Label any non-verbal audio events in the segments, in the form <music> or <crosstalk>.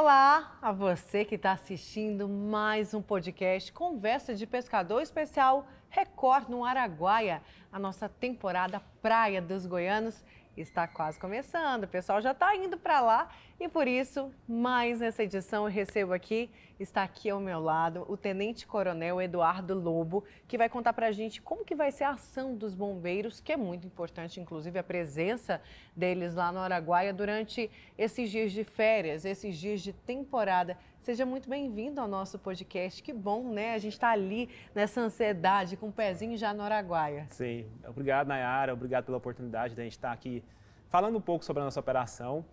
Olá a você que está assistindo mais um podcast Conversa de Pescador Especial Record no Araguaia, a nossa temporada Praia dos Goianos está quase começando. O pessoal já está indo para lá e por isso, mais nessa edição, eu recebo aqui, está aqui ao meu lado, o Tenente Coronel Eduardo Lobo, que vai contar para a gente como que vai ser a ação dos bombeiros, que é muito importante, inclusive, a presença deles lá no Araguaia durante esses dias de férias, esses dias de temporada Seja muito bem-vindo ao nosso podcast. Que bom, né? A gente está ali nessa ansiedade, com o um pezinho já no Araguaia. Sim, obrigado, Nayara. Obrigado pela oportunidade de a gente estar aqui falando um pouco sobre a nossa operação.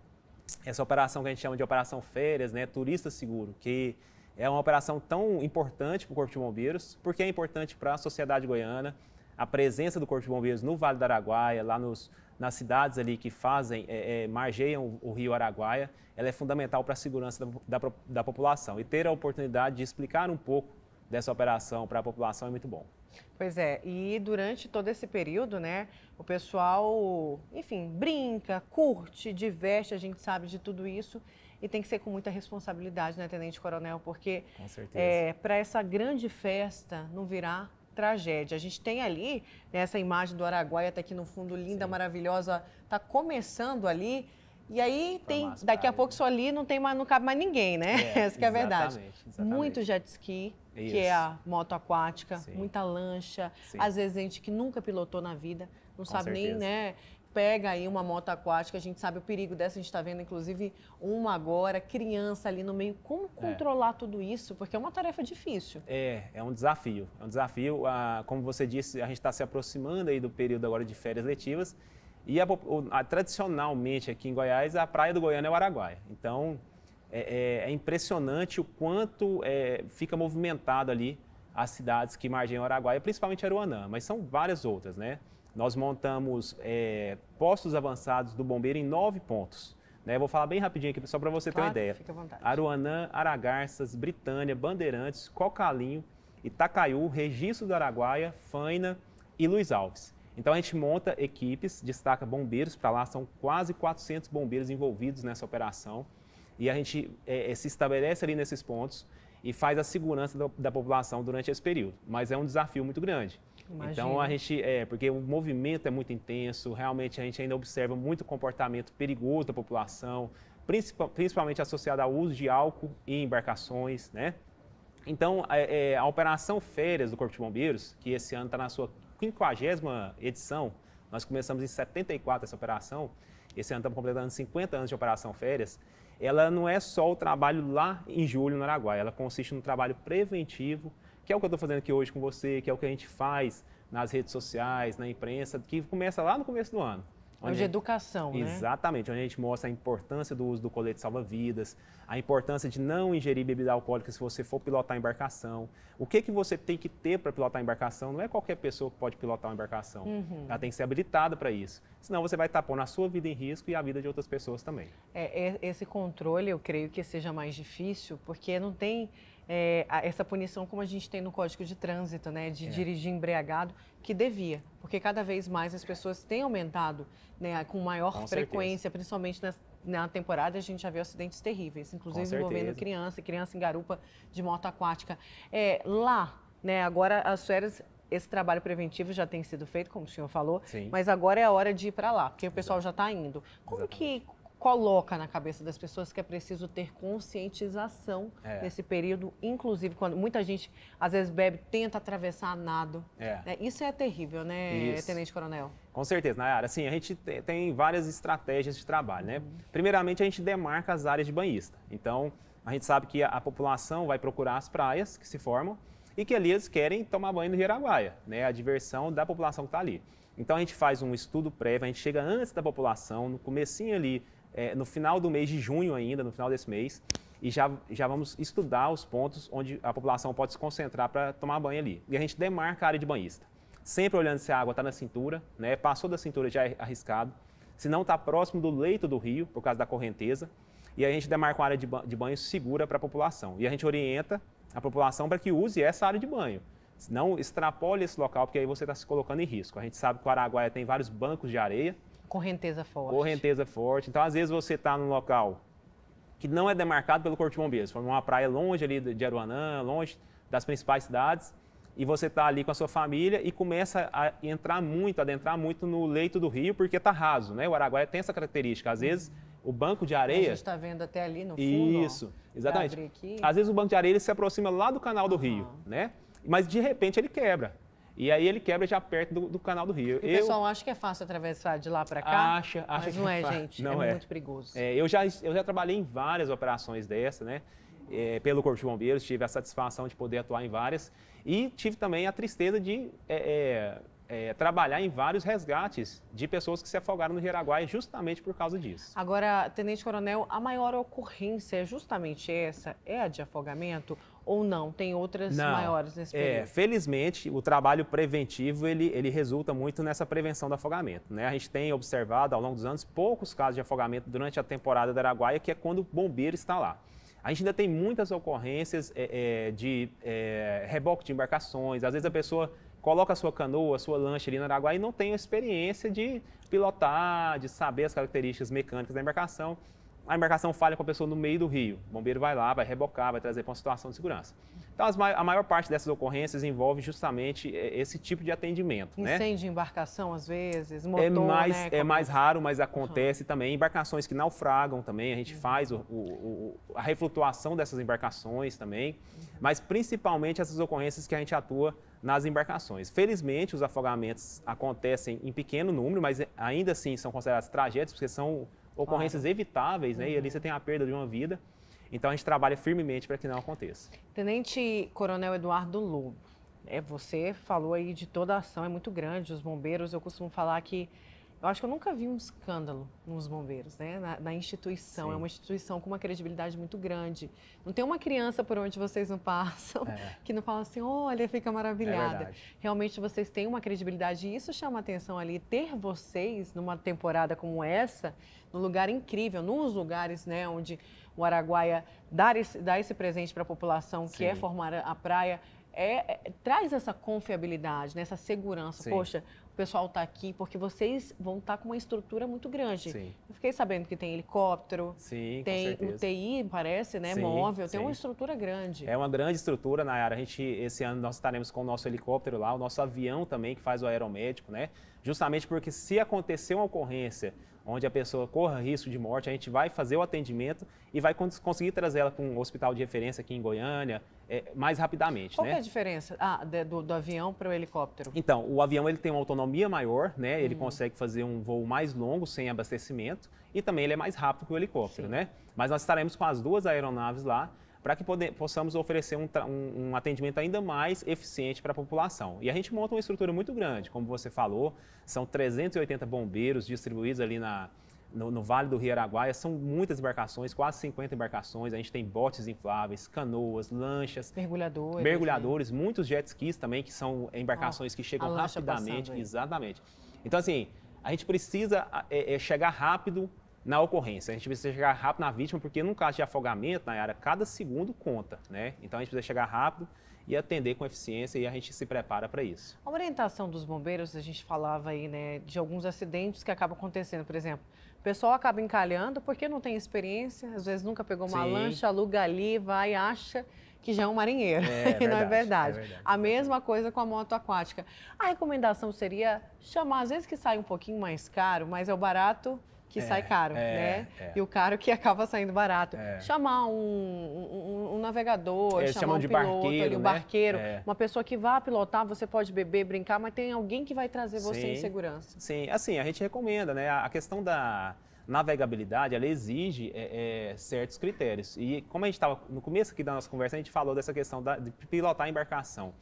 Essa operação que a gente chama de Operação Férias, né? Turista Seguro, que é uma operação tão importante para o Corpo de Bombeiros, porque é importante para a sociedade goiana a presença do Corpo de Bombeiros no Vale do Araguaia, lá nos, nas cidades ali que fazem, é, é, margeiam o, o, rio Araguaia, ela é fundamental para a segurança da, da, da, população. E ter a oportunidade de explicar um pouco dessa operação para a população é muito bom. Pois é, e durante todo esse período, né, o pessoal, enfim, brinca, curte, diverte, a gente sabe de tudo isso e tem que ser com muita responsabilidade, né, Tenente Coronel? Porque é, para essa grande festa não virar tragédia. A gente tem ali né, essa imagem do Araguaia, está aqui no fundo, linda, Sim. maravilhosa, está começando ali. E aí tem, daqui a pouco só ali não tem mais, não cabe mais ninguém, né? É, <laughs> Essa que é a verdade. Exatamente. Muito jet ski, Isso. que é a moto aquática, Sim. muita lancha, Sim. às vezes gente que nunca pilotou na vida, não Com sabe certeza. nem, né? pega aí uma moto aquática, a gente sabe o perigo dessa, a gente está vendo inclusive uma agora, criança ali no meio. Como é. controlar é. tudo isso? Porque é uma tarefa difícil. É, é um desafio. É um desafio. Ah, como você disse, a gente está se aproximando aí do período agora de férias letivas. E a, a, tradicionalmente aqui em Goiás, a praia do Goiânia é o Araguaia. Então, é, é, é impressionante o quanto é, fica movimentado ali as cidades que margem o Araguaia, principalmente Aruanã, mas são várias outras, né? Nós montamos é, postos avançados do bombeiro em nove pontos. Né? Vou falar bem rapidinho aqui, só para você claro, ter uma ideia. Fica à vontade. Aruanã, Aragarças, Britânia, Bandeirantes, Cocalinho, Itacaiú, Registro do Araguaia, Faina e Luiz Alves. Então a gente monta equipes, destaca bombeiros, para lá são quase 400 bombeiros envolvidos nessa operação. E a gente é, é, se estabelece ali nesses pontos e faz a segurança da população durante esse período. Mas é um desafio muito grande. Imagina. Então a gente, é, porque o movimento é muito intenso, realmente a gente ainda observa muito comportamento perigoso da população, principalmente associado ao uso de álcool em embarcações, né? Então, é, é a Operação Férias do Corpo de Bombeiros, que esse ano está na sua 50 edição, nós começamos em 74 essa operação, esse ano estamos completando 50 anos de Operação Férias, ela não é só o trabalho lá em julho no Araguaia, ela consiste no trabalho preventivo que é o que eu estou fazendo aqui hoje com você, que é o que a gente faz nas redes sociais, na imprensa, que começa lá no começo do ano. É onde de educação, gente, né? Exatamente, onde a gente mostra a importância do uso do colete salva-vidas, a importância de não ingerir bebida alcoólica se você for pilotar a embarcação. O que, que você tem que ter para pilotar a embarcação? Não é qualquer pessoa que pode pilotar uma embarcação. Uhum. Ela tem que ser habilitada para isso. Senão você vai estar pondo a sua vida em risco e a vida de outras pessoas também. É, é esse controle, eu creio que seja mais difícil, porque não tem é, essa punição como a gente tem no Código de Trânsito, né, de é. dirigir embriagado, que devia, porque cada vez mais as pessoas têm aumentado, né, com maior com frequência, certeza. principalmente nas, na temporada a gente já viu acidentes terríveis, inclusive envolvendo criança, criança em garupa de moto aquática. É, lá, né, agora as férias esse trabalho preventivo já tem sido feito, como o senhor falou, Sim. mas agora é a hora de ir para lá, porque o pessoal Exato. já está indo. Como Exatamente. que coloca na cabeça das pessoas que é preciso ter conscientização é. nesse período, inclusive quando muita gente às vezes bebe, tenta atravessar nado. É. Né? Isso é terrível, né, Isso. Tenente Coronel? Com certeza, Nayara. Assim, a gente tem várias estratégias de trabalho, né? Uhum. Primeiramente, a gente demarca as áreas de banhista. Então, a gente sabe que a população vai procurar as praias que se formam e que ali eles querem tomar banho no Jeraguaia, né? A diversão da população que está ali. Então a gente faz um estudo prévio, a gente chega antes da população, no comecinho ali é, no final do mês de junho ainda, no final desse mês, e já, já vamos estudar os pontos onde a população pode se concentrar para tomar banho ali. E a gente demarca a área de banhista. Sempre olhando se a água está na cintura, né? passou da cintura já é arriscado. Se não está próximo do leito do rio, por causa da correnteza, e a gente demarca uma área de, de banho segura para a população. E a gente orienta a população para que use essa área de banho. Não extrapole esse local, porque aí você está se colocando em risco. A gente sabe que o Araguaia tem vários bancos de areia, Correnteza forte. Correnteza forte. Então, às vezes, você está num local que não é demarcado pelo Corpo de Bombeiros. Foi uma praia longe ali de Aruanã, longe das principais cidades. E você está ali com a sua família e começa a entrar muito, adentrar muito no leito do rio, porque está raso, né? O Araguaia tem essa característica. Às vezes, o banco de areia... A gente está vendo até ali no fundo. Isso, exatamente. Às vezes, o banco de areia se aproxima lá do canal do uhum. rio, né? Mas, de repente, ele quebra. E aí ele quebra já perto do, do canal do Rio. E o eu... pessoal acha que é fácil atravessar de lá para cá? Acha, acha mas não é, é gente. Não é, é, muito perigoso. É, eu, já, eu já trabalhei em várias operações dessa, né? É, pelo Corpo de Bombeiros, tive a satisfação de poder atuar em várias. E tive também a tristeza de é, é, é trabalhar em vários resgates de pessoas que se afogaram no Jeraguá justamente por causa disso. Agora, Tenente Coronel, a maior ocorrência é justamente essa? É a de afogamento? ou não? Tem outras não. maiores nesse é, período? É, felizmente, o trabalho preventivo, ele, ele resulta muito nessa prevenção do afogamento. Né? A gente tem observado, ao longo dos anos, poucos casos de afogamento durante a temporada da Araguaia, que é quando o bombeiro está lá. A gente ainda tem muitas ocorrências é, é de é, reboque de embarcações. Às vezes a pessoa coloca a sua canoa, a sua lancha ali na Araguaia e não tem a experiência de pilotar, de saber as características mecânicas da embarcação a embarcação falha com a pessoa no meio do rio. O bombeiro vai lá, vai rebocar, vai trazer para uma situação de segurança. Então, as, a maior parte dessas ocorrências envolve justamente eh, esse tipo de atendimento. Né? Incêndio né? de embarcação, às vezes, é motor, né? é mais, né? É mais raro, mas acontece uhum. também. Embarcações que naufragam também, a gente uhum. faz o, o, o, a reflutuação dessas embarcações também. Uhum. Mas, principalmente, essas ocorrências que a gente atua nas embarcações. Felizmente, os afogamentos acontecem em pequeno número, mas eh, ainda assim são consideradas tragédias, porque são ocorrências claro. evitáveis, né? Uhum. E ali uhum. você tem a perda de uma vida. Então a gente trabalha firmemente para que não aconteça. Tenente Coronel Eduardo Lobo, é, você falou aí de toda a ação, é muito grande. Os bombeiros, eu costumo falar que eu acho que eu nunca vi um escândalo nos bombeiros, né? Na, na instituição. É Sim. É uma instituição com uma credibilidade muito grande. Não tem uma criança por onde vocês não passam é. <laughs> que não fala assim, olha, fica maravilhada. É Realmente vocês têm uma credibilidade e isso chama atenção ali. Ter vocês numa temporada como essa, num lugar incrível, nos lugares, né, onde o Araguaia dá esse, dá esse presente para a população, Sim. que é formar a praia, é, é, traz essa confiabilidade, né, essa segurança. Sim. Poxa, pessoal está aqui, porque vocês vão estar tá com uma estrutura muito grande. Sim. Eu fiquei sabendo que tem helicóptero, sim, tem UTI, parece, né? Sim, móvel, tem uma estrutura grande. É uma grande estrutura, Nayara. A gente, esse ano, nós estaremos com o nosso helicóptero lá, o nosso avião também, que faz o aeromédico, né? Justamente porque se acontecer uma ocorrência onde a pessoa corra risco de morte, a gente vai fazer o atendimento e vai conseguir trazer ela para um hospital de referência aqui em Goiânia, é, mais rapidamente. Qual né? é a diferença ah, de, do, do, avião para o helicóptero? Então, o avião ele tem uma autonomia maior, né? Ele hum. consegue fazer um voo mais longo sem abastecimento e também ele é mais rápido que o helicóptero, né? Mas nós estaremos com as duas aeronaves lá para que poder, possamos oferecer um, um, um, atendimento ainda mais eficiente para a população. E a gente monta uma estrutura muito grande, como você falou, são 380 bombeiros distribuídos ali na, no, no, Vale do Rio Araguaia, são muitas embarcações, quase 50 embarcações. A gente tem botes infláveis, canoas, lanchas. Mergulhadores. Mergulhadores, né? muitos jet skis também, que são embarcações ah, que chegam rapidamente. Exatamente. Então, assim, a gente precisa é, é, chegar rápido na ocorrência. A gente precisa chegar rápido na vítima, porque num caso de afogamento, na área, cada segundo conta, né? Então a gente precisa chegar rápido e atender com eficiência e a gente se prepara para isso. A orientação dos bombeiros, a gente falava aí, né, de alguns acidentes que acabam acontecendo, por exemplo, o pessoal acaba encalhando porque não tem experiência, às vezes nunca pegou uma Sim. lancha, aluga ali, vai, acha que já é um marinheiro. É, <laughs> e verdade, não é verdade. é verdade. A é mesma coisa com a moto aquática. A recomendação seria chamar, às vezes que sai um pouquinho mais caro, mas é o barato que é, sai caro, é, né? É. E o caro que acaba saindo barato. É. Chamar um, um, um navegador, é, chamar um de piloto, barqueiro, ali, um né? barqueiro, é. uma pessoa que vá pilotar, você pode beber, brincar, mas tem alguém que vai trazer você Sim. em segurança. Sim, assim, a gente recomenda, né? A questão da navegabilidade, ela exige certos critérios. E como a gente estava no começo aqui da nossa conversa, a gente falou dessa questão da, de pilotar a embarcação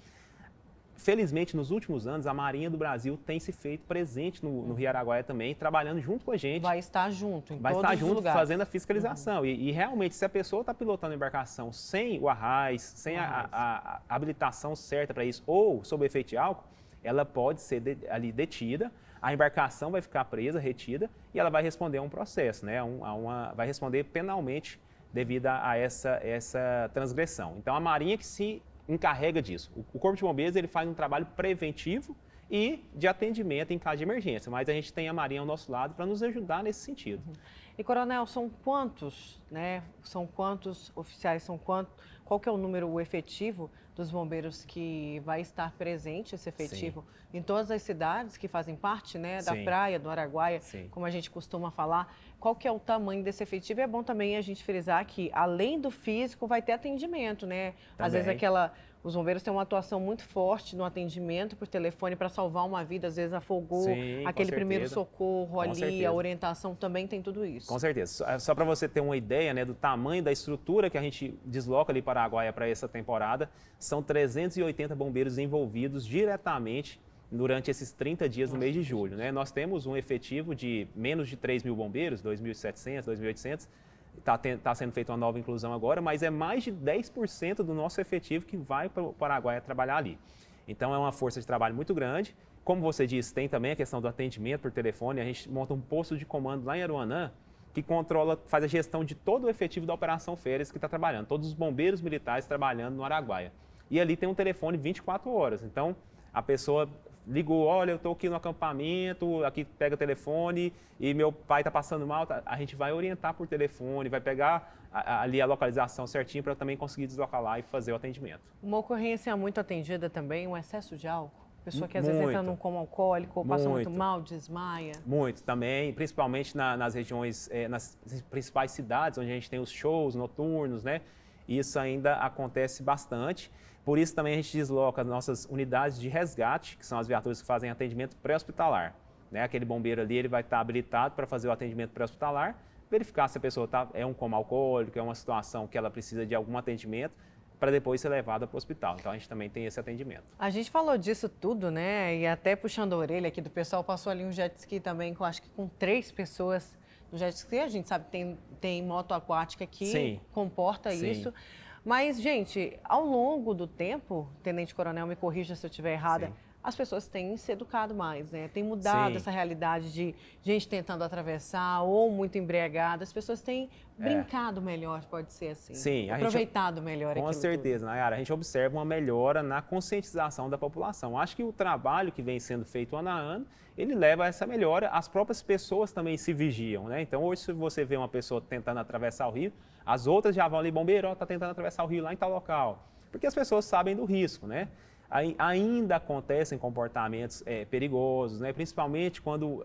felizmente, nos últimos anos, a Marinha do Brasil tem se feito presente no, no Rio Araguaia também, trabalhando junto com a gente. Vai estar junto, em Vai estar junto, lugares. fazendo a fiscalização. Uhum. E, e, realmente, se a pessoa está pilotando embarcação sem o arraiz, sem arraiz. A, a, a, habilitação certa para isso, ou sob efeito de álcool, ela pode ser de, ali detida, a embarcação vai ficar presa, retida, e ela vai responder a um processo, né? a uma, vai responder penalmente devido a essa, essa transgressão. Então, a Marinha que se encarrega disso. O Corpo de Bombeiros ele faz um trabalho preventivo e de atendimento em caso de emergência, mas a gente tem a Marinha ao nosso lado para nos ajudar nesse sentido. Uhum. E coronel, são quantos, né? São quantos oficiais, são quantos, qual que é o número efetivo dos bombeiros que vai estar presente esse efetivo Sim. em todas as cidades que fazem parte, né, da Sim. praia do Araguaia, Sim. como a gente costuma falar. Qual que é o tamanho desse efetivo? E é bom também a gente frisar que além do físico vai ter atendimento, né? Também. Às vezes aquela os bombeiros têm uma atuação muito forte no atendimento por telefone para salvar uma vida, às vezes afogou, Sim, aquele primeiro socorro ali, a orientação também tem tudo isso. Com certeza. Só é, para você ter uma ideia né, do tamanho da estrutura que a gente desloca ali para Araguaia para essa temporada, são 380 bombeiros envolvidos diretamente durante esses 30 dias do mês de julho. Né? Nós temos um efetivo de menos de 3 mil bombeiros, 2.700, 2.800, está tá sendo feita uma nova inclusão agora, mas é mais de 10% do nosso efetivo que vai para o Paraguai trabalhar ali. Então é uma força de trabalho muito grande. Como você disse, tem também a questão do atendimento por telefone. A gente monta um posto de comando lá em Aruanã que controla, faz a gestão de todo o efetivo da Operação Férias que está trabalhando, todos os bombeiros militares trabalhando no Araguaia. E ali tem um telefone 24 horas. Então a pessoa ligou, olha, eu estou aqui no acampamento, aqui pega o telefone e meu pai está passando mal, tá, a gente vai orientar por telefone, vai pegar ali a localização certinho para também conseguir deslocar lá e fazer o atendimento. Uma ocorrência muito atendida também, um excesso de álcool. Pessoa que às muito, vezes entra num coma alcoólico, ou passa muito, muito mal, desmaia. Muito também, principalmente na, nas regiões, é, nas principais cidades, onde a gente tem os shows noturnos, né? Isso ainda acontece bastante. Por isso também a gente desloca as nossas unidades de resgate, que são as viaturas que fazem atendimento pré-hospitalar. Né? Aquele bombeiro ali ele vai estar habilitado para fazer o atendimento pré-hospitalar, verificar se a pessoa tá, é um coma alcoólico, é uma situação que ela precisa de algum atendimento, para depois ser levada para o hospital. Então a gente também tem esse atendimento. A gente falou disso tudo, né? E até puxando a orelha aqui do pessoal, passou ali um jet ski também, com acho que com três pessoas no jet ski. A gente sabe que tem, tem moto aquática que Sim. comporta Sim. isso. Sim. Mas, gente, ao longo do tempo, Tenente Coronel, me corrija se eu estiver errada, Sim as pessoas têm se educado mais, né? Tem mudado Sim. essa realidade de gente tentando atravessar ou muito embriagada. As pessoas têm é. brincado é. melhor, pode ser assim. Sim, aproveitado gente, melhor. Com certeza, tudo. Nayara, a gente observa uma melhora na conscientização da população. Acho que o trabalho que vem sendo feito ano a ano, ele leva a essa melhora. As próprias pessoas também se vigiam, né? Então hoje se você vê uma pessoa tentando atravessar o rio, as outras já vão ali, bombeiro, está tá tentando atravessar o rio lá em tal local. Porque as pessoas sabem do risco, né? ainda acontecem comportamentos é, perigosos, né? principalmente quando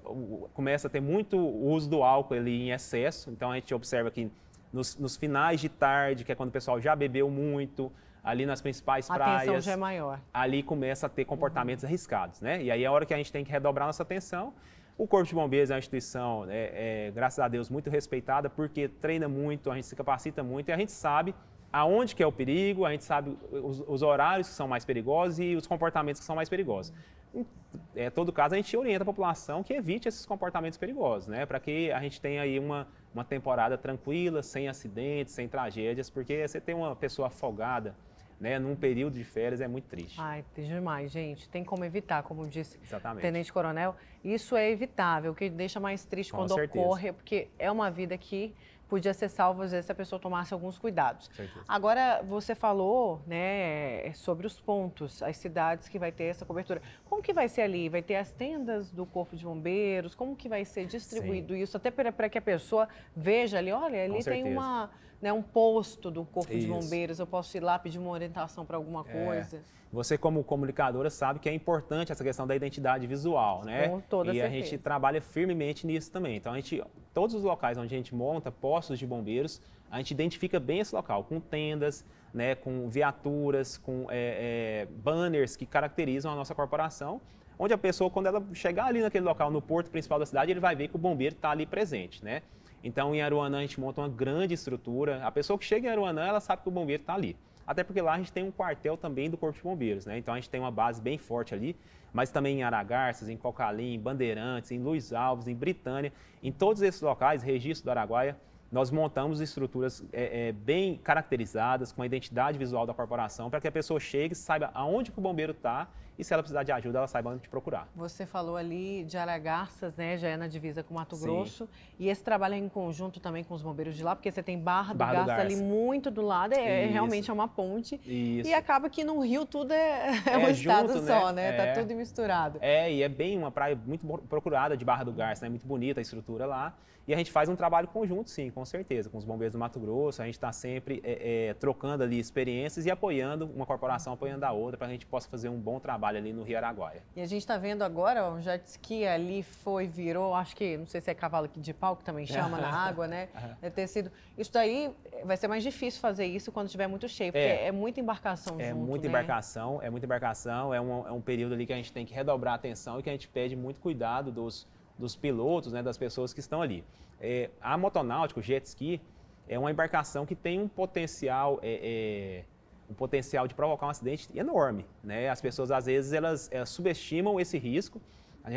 começa a ter muito uso do álcool ali em excesso. Então a gente observa que nos, nos finais de tarde, que é quando o pessoal já bebeu muito, ali nas principais a praias. já é maior. Ali começa a ter comportamentos uhum. arriscados, né? E aí é a hora que a gente tem que redobrar nossa atenção. O Corpo de Bombeiros é uma instituição, é, é, graças a Deus, muito respeitada, porque treina muito, a gente se capacita muito e a gente sabe aonde que é o perigo, a gente sabe os, os, horários que são mais perigosos e os comportamentos que são mais perigosos. Em é, todo caso, a gente orienta a população que evite esses comportamentos perigosos, né? Para que a gente tenha aí uma, uma temporada tranquila, sem acidentes, sem tragédias, porque você tem uma pessoa afogada, né, num período de férias é muito triste. Ai, triste demais, gente. Tem como evitar, como disse Exatamente. o Tenente Coronel. Isso é evitável, o que deixa mais triste Com quando certeza. ocorre, é porque é uma vida que podia ser salvo às vezes se a pessoa tomasse alguns cuidados. Certo. Agora você falou, né, é, sobre os pontos, as cidades que vai ter essa cobertura. Como que vai ser ali? Vai ter as tendas do corpo de bombeiros? Como que vai ser distribuído Sim. isso até para que a pessoa veja ali, olha, ali tem uma né, um posto do Corpo Isso. de Bombeiros, eu posso ir lá pedir uma orientação para alguma é. coisa. É. Você, como comunicadora, sabe que é importante essa questão da identidade visual, né? Com toda e certeza. a gente trabalha firmemente nisso também. Então, a gente, todos os locais onde a gente monta postos de bombeiros, a gente identifica bem esse local, com tendas, né, com viaturas, com é, é, banners que caracterizam a nossa corporação, onde a pessoa, quando ela chegar ali naquele local, no porto principal da cidade, ele vai ver que o bombeiro está ali presente, né? Então, em Aruanã, a gente monta uma grande estrutura. A pessoa que chega em Aruanã, ela sabe que o bombeiro está ali. Até porque lá a gente tem um quartel também do Corpo de Bombeiros, né? Então, a gente tem uma base bem forte ali, mas também em Aragarças, em Cocalim, em Bandeirantes, em Luiz Alves, em Britânia, em todos esses locais, registro do Araguaia, nós montamos estruturas é, é, bem caracterizadas, com a identidade visual da corporação, para que a pessoa chegue, saiba aonde que o bombeiro está e se ela precisar de ajuda, ela saiba onde te procurar. Você falou ali de Aragarças, né? Já é na divisa com Mato Sim. Grosso. E esse trabalho é em conjunto também com os bombeiros de lá, porque você tem Barra do, Barra Garça, do Garça. ali muito do lado, é, é, Isso. realmente é uma ponte. Isso. E acaba que no Rio tudo é, <laughs> é, é estado né? só, né? Tá é. Tá tudo misturado. É, e é bem uma praia muito procurada de Barra do Garça, né? Muito bonita a estrutura lá. E a gente faz um trabalho conjunto, sim, com certeza, com os bombeiros do Mato Grosso. A gente está sempre é, é, trocando ali experiências e apoiando uma corporação, apoiando a outra, para a gente possa fazer um bom trabalho ali no Rio Araguaia. E a gente está vendo agora um jet ski ali foi, virou, acho que, não sei se é cavalo de pau que também chama na <laughs> água, né? Deve é ter sido. Isso daí vai ser mais difícil fazer isso quando tiver muito cheio, porque é, é muita embarcação é junto, muita né? embarcação, é muita embarcação, é um, é um período ali que a gente tem que redobrar a atenção e que a gente pede muito cuidado dos, dos pilotos, né, das pessoas que estão ali. É, a motonáutica, o jet ski, é uma embarcação que tem um potencial é, é o potencial de provocar um acidente enorme. Né? As pessoas, às vezes, elas, eh, subestimam esse risco.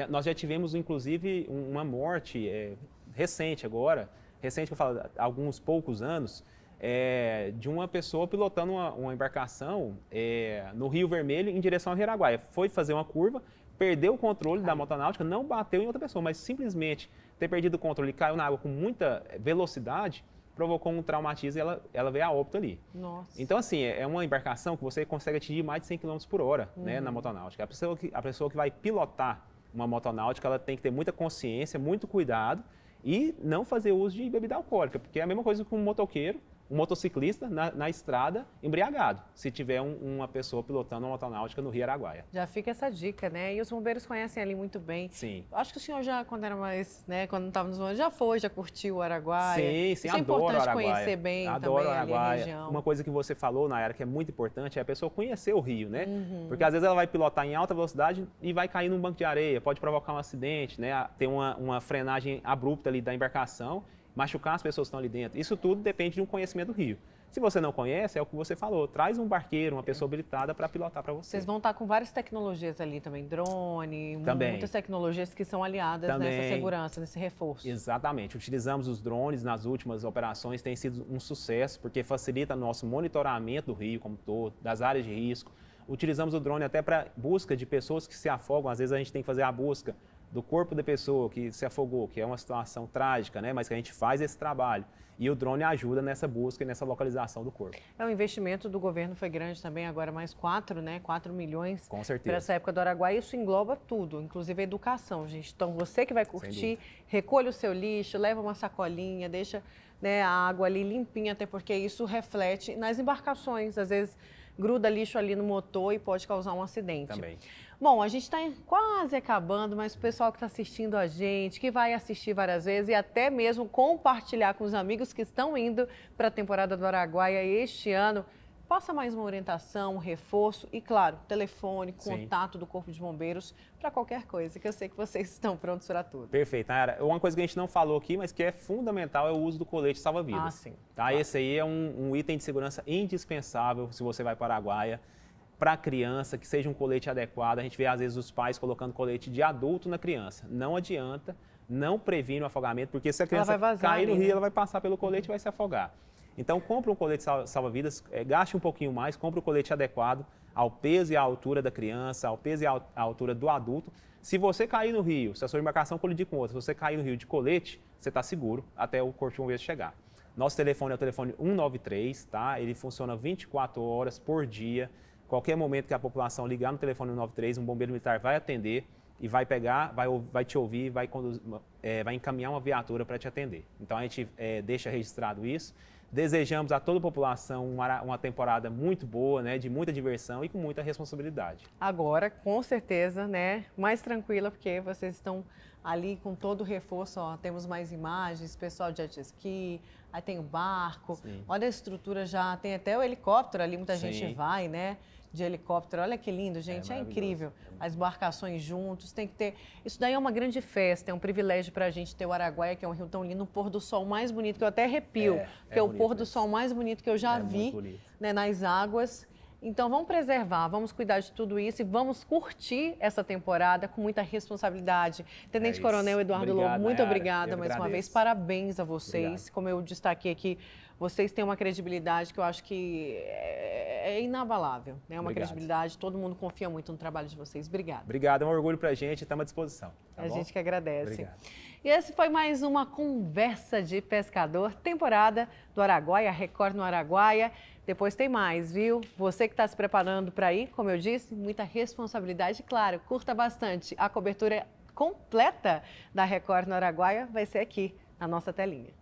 nós já tivemos, inclusive, uma morte é, recente agora, recente que eu falo, alguns poucos anos, é, de uma pessoa pilotando uma, uma embarcação é, no Rio Vermelho em direção Rio Araguaia. Foi fazer uma curva, perdeu o controle da motonáutica, não bateu em outra pessoa, mas simplesmente ter perdido o controle e caiu na água com muita velocidade, provocou um traumatismo e ela, ela veio a óbito ali. Nossa. Então, assim, é, é uma embarcação que você consegue atingir mais de 100 km por hora uhum. né, na uhum. motonáutica. A pessoa, que, a pessoa que vai pilotar uma motonáutica, ela tem que ter muita consciência, muito cuidado e não fazer uso de bebida alcoólica, porque é a mesma coisa que um motoqueiro um motociclista na, na, estrada embriagado, se tiver um, uma pessoa pilotando uma motonáutica no Rio Araguaia. Já fica essa dica, né? E os bombeiros conhecem ali muito bem. Sim. Acho que o senhor já, quando era mais, né, quando estava nos bombeiros, já foi, já curtiu o Araguaia. Sim, sim, Isso é adoro é importante Araguaia. conhecer bem adoro também Araguaia. ali a região. Uma coisa que você falou, na era que é muito importante, é a pessoa conhecer o rio, né? Uhum. Porque às vezes ela vai pilotar em alta velocidade e vai cair num banco de areia, pode provocar um acidente, né? Tem uma, uma frenagem abrupta ali da embarcação machucar as pessoas que estão ali dentro. Isso tudo depende de um conhecimento do rio. Se você não conhece, é o que você falou, traz um barqueiro, uma pessoa habilitada para pilotar para você. Vocês vão estar com várias tecnologias ali também, drone, também. muitas tecnologias que são aliadas também. nessa segurança, nesse reforço. Exatamente. Utilizamos os drones nas últimas operações, tem sido um sucesso, porque facilita nosso monitoramento do rio como todo, das áreas de risco. Utilizamos o drone até para busca de pessoas que se afogam, às vezes a gente tem que fazer a busca do corpo da pessoa que se afogou, que é uma situação trágica, né? Mas que a gente faz esse trabalho. E o drone ajuda nessa busca e nessa localização do corpo. É, o investimento do governo foi grande também, agora mais 4, né? 4 milhões. Com certeza. Para essa época do Araguaia, isso engloba tudo, inclusive a educação, gente. Então, você que vai curtir, recolhe o seu lixo, leva uma sacolinha, deixa né, a água ali limpinha, até porque isso reflete nas embarcações. Às vezes, gruda lixo ali no motor e pode causar um acidente. Também. Bom, a gente está quase acabando, mas o pessoal que está assistindo a gente, que vai assistir várias vezes e até mesmo compartilhar com os amigos que estão indo para a temporada do Araguaia este ano, passa mais uma orientação, um reforço e, claro, telefone, contato Sim. do Corpo de Bombeiros para qualquer coisa, que eu sei que vocês <laughs> estão prontos para tudo. Perfeito, Nayara. Uma coisa que a gente não falou aqui, mas que é fundamental, é o uso do colete salva-vidas. Ah, sim. Tá? Claro. Esse aí é um, um, item de segurança indispensável se você vai para Araguaia para a criança, que seja um colete adequado. A gente vê, às vezes, os pais colocando colete de adulto na criança. Não adianta, não previne o afogamento, porque se a criança cair no rio, né? ela vai passar pelo colete e vai se afogar. Então, compre um colete salva-vidas, é, gaste um pouquinho mais, compre um colete adequado ao peso e à altura da criança, ao peso e à altura do adulto. Se você cair no rio, se a sua embarcação colidir com outra, se você cair no rio de colete, você está seguro até o corpo de um chegar. Nosso telefone é o telefone 193, tá? Ele funciona 24 horas por dia. Qualquer momento que a população ligar no telefone 93, um bombeiro militar vai atender e vai pegar, vai, vai te ouvir, vai, conduzir, é, vai encaminhar uma viatura para te atender. Então a gente é, deixa registrado isso. Desejamos a toda a população uma, uma temporada muito boa, né, de muita diversão e com muita responsabilidade. Agora, com certeza, né, mais tranquila, porque vocês estão ali com todo o reforço, ó, temos mais imagens, pessoal de jet ski, aí tem o barco, Sim. olha a estrutura já, tem até o helicóptero ali, muita Sim. gente vai, né? De helicóptero, olha que lindo, gente, é, é incrível. As embarcações juntos, tem que ter. Isso daí é uma grande festa, é um privilégio para a gente ter o Araguaia, que é um rio tão lindo, um pôr do sol mais bonito, que eu até arrepio, é, que é, é o pôr do sol mais bonito que eu já é vi né, nas águas. Então vamos preservar, vamos cuidar de tudo isso e vamos curtir essa temporada com muita responsabilidade. Tenente é Coronel Eduardo Lobo, muito obrigada mais agradeço. uma vez. Parabéns a vocês. Obrigado. Como eu destaquei aqui, vocês têm uma credibilidade que eu acho que é, é inavalável. É né? uma Obrigado. credibilidade, todo mundo confia muito no trabalho de vocês. Obrigada. Obrigado, é um orgulho para a gente, estamos à disposição. Tá a bom? gente que agradece. Obrigado. E esse foi mais uma Conversa de Pescador, temporada do Araguaia, Record no Araguaia. Depois tem mais, viu? Você que está se preparando para ir, como eu disse, muita responsabilidade, claro, curta bastante. A cobertura completa da Record no Araguaia vai ser aqui, na nossa telinha.